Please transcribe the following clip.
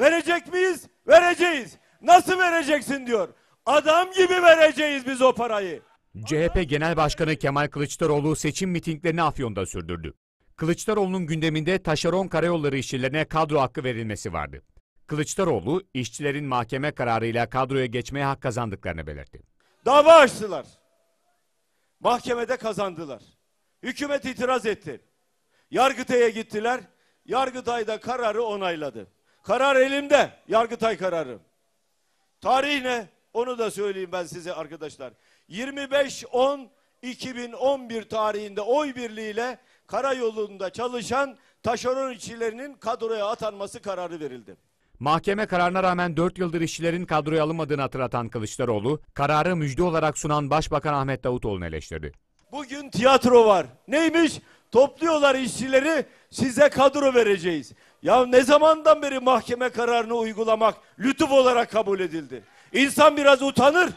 Verecek miyiz? Vereceğiz. Nasıl vereceksin diyor. Adam gibi vereceğiz biz o parayı. CHP Genel Başkanı Kemal Kılıçdaroğlu seçim mitinglerini Afyon'da sürdürdü. Kılıçdaroğlu'nun gündeminde taşeron karayolları işçilerine kadro hakkı verilmesi vardı. Kılıçdaroğlu işçilerin mahkeme kararıyla kadroya geçmeye hak kazandıklarını belirtti. Dava açtılar. Mahkemede kazandılar. Hükümet itiraz etti. Yargıtay'a gittiler. Yargıtay da kararı onayladı. Karar elimde. Yargıtay kararı. Tarih ne? Onu da söyleyeyim ben size arkadaşlar. 25 10 2011 tarihinde oy birliğiyle karayolunda çalışan taşeron işçilerinin kadroya atanması kararı verildi. Mahkeme kararına rağmen 4 yıldır işçilerin kadroya alınmadığını hatırlatan Kılıçdaroğlu, kararı müjde olarak sunan Başbakan Ahmet Davutoğlu'nu eleştirdi. Bugün tiyatro var. Neymiş? Topluyorlar işçileri, size kadro vereceğiz. Ya ne zamandan beri mahkeme kararını uygulamak lütuf olarak kabul edildi? İnsan biraz utanır.